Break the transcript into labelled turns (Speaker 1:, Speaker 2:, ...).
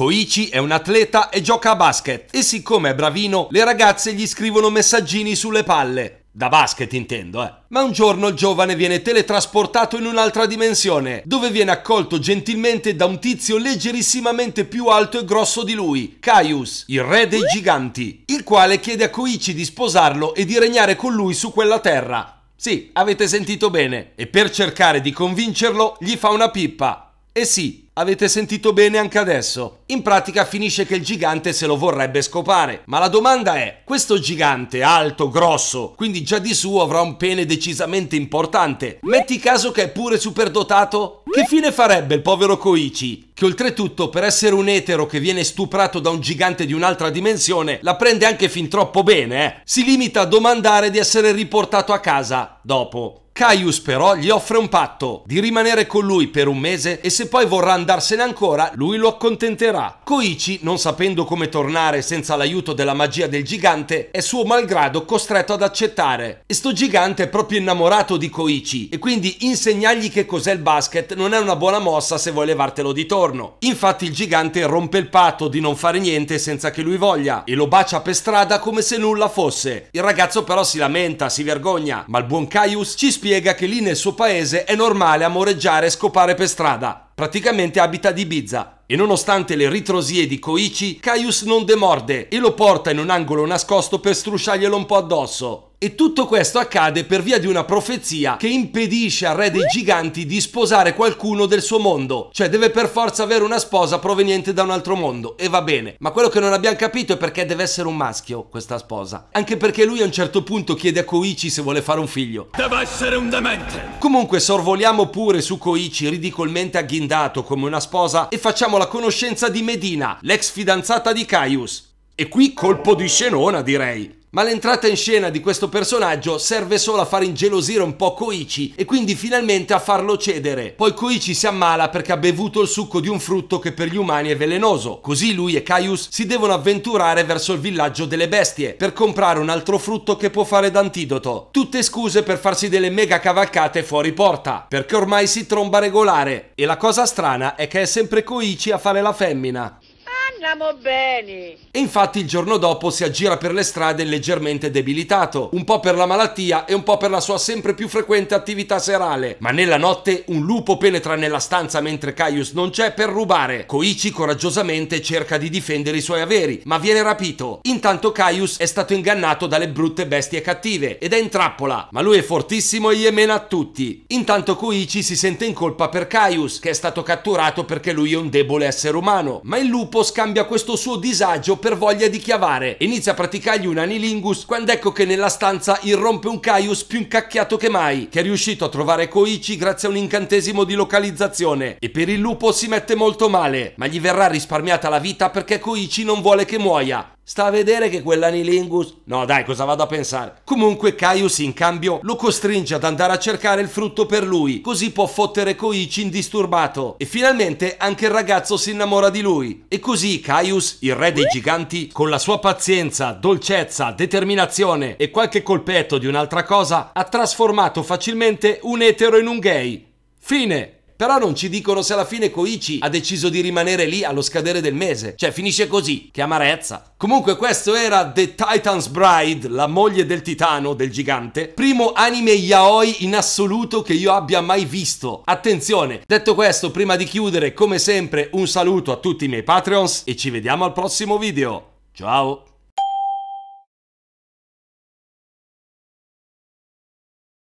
Speaker 1: Koichi è un atleta e gioca a basket e siccome è bravino, le ragazze gli scrivono messaggini sulle palle. Da basket intendo, eh. Ma un giorno il giovane viene teletrasportato in un'altra dimensione, dove viene accolto gentilmente da un tizio leggerissimamente più alto e grosso di lui, Caius, il re dei giganti, il quale chiede a Koichi di sposarlo e di regnare con lui su quella terra. Sì, avete sentito bene. E per cercare di convincerlo, gli fa una pippa. E sì, Avete sentito bene anche adesso. In pratica finisce che il gigante se lo vorrebbe scopare. Ma la domanda è, questo gigante alto, grosso, quindi già di suo avrà un pene decisamente importante. Metti caso che è pure superdotato? Che fine farebbe il povero Koichi, che oltretutto per essere un etero che viene stuprato da un gigante di un'altra dimensione, la prende anche fin troppo bene, eh? Si limita a domandare di essere riportato a casa dopo. Caius però gli offre un patto, di rimanere con lui per un mese e se poi vorrà andarsene ancora, lui lo accontenterà. Koichi, non sapendo come tornare senza l'aiuto della magia del gigante, è suo malgrado costretto ad accettare. E sto gigante è proprio innamorato di Koichi e quindi insegnargli che cos'è il basket non è una buona mossa se vuoi levartelo di torno. Infatti il gigante rompe il patto di non fare niente senza che lui voglia e lo bacia per strada come se nulla fosse. Il ragazzo però si lamenta, si vergogna, ma il buon Caius ci spiega che lì nel suo paese è normale amoreggiare e scopare per strada. Praticamente abita di Ibiza, e nonostante le ritrosie di Koichi, Caius non demorde e lo porta in un angolo nascosto per strusciarglielo un po' addosso. E tutto questo accade per via di una profezia che impedisce al re dei giganti di sposare qualcuno del suo mondo, cioè deve per forza avere una sposa proveniente da un altro mondo, e va bene, ma quello che non abbiamo capito è perché deve essere un maschio questa sposa, anche perché lui a un certo punto chiede a Koichi se vuole fare un figlio. Deve essere un demente! Comunque sorvoliamo pure su Koichi ridicolmente agghindato come una sposa e facciamo la conoscenza di Medina, l'ex fidanzata di Caius, e qui colpo di scenona direi. Ma l'entrata in scena di questo personaggio serve solo a far ingelosire un po' Koichi e quindi finalmente a farlo cedere. Poi Koichi si ammala perché ha bevuto il succo di un frutto che per gli umani è velenoso. Così lui e Caius si devono avventurare verso il villaggio delle bestie per comprare un altro frutto che può fare d'antidoto. Tutte scuse per farsi delle mega cavalcate fuori porta, perché ormai si tromba regolare. E la cosa strana è che è sempre Koichi a fare la femmina andiamo bene. E infatti il giorno dopo si aggira per le strade leggermente debilitato, un po' per la malattia e un po' per la sua sempre più frequente attività serale. Ma nella notte un lupo penetra nella stanza mentre Caius non c'è per rubare. Koichi coraggiosamente cerca di difendere i suoi averi, ma viene rapito. Intanto Caius è stato ingannato dalle brutte bestie cattive ed è in trappola, ma lui è fortissimo e gli emena a tutti. Intanto Koichi si sente in colpa per Caius, che è stato catturato perché lui è un debole essere umano, ma il lupo scambia scambia questo suo disagio per voglia di chiavare. Inizia a praticargli un anilingus quando ecco che nella stanza irrompe un Caius più incacchiato che mai, che è riuscito a trovare Koichi grazie a un incantesimo di localizzazione. E per il lupo si mette molto male, ma gli verrà risparmiata la vita perché Koichi non vuole che muoia. Sta a vedere che quell'anilingus... No dai, cosa vado a pensare? Comunque Caius in cambio lo costringe ad andare a cercare il frutto per lui, così può fottere Koichi indisturbato. E finalmente anche il ragazzo si innamora di lui. E così Caius, il re dei giganti, con la sua pazienza, dolcezza, determinazione e qualche colpetto di un'altra cosa, ha trasformato facilmente un etero in un gay. Fine! Però non ci dicono se alla fine Koichi ha deciso di rimanere lì allo scadere del mese. Cioè, finisce così. Che amarezza. Comunque, questo era The Titan's Bride, la moglie del titano, del gigante. Primo anime yaoi in assoluto che io abbia mai visto. Attenzione, detto questo, prima di chiudere, come sempre, un saluto a tutti i miei Patreons e ci vediamo al prossimo video. Ciao!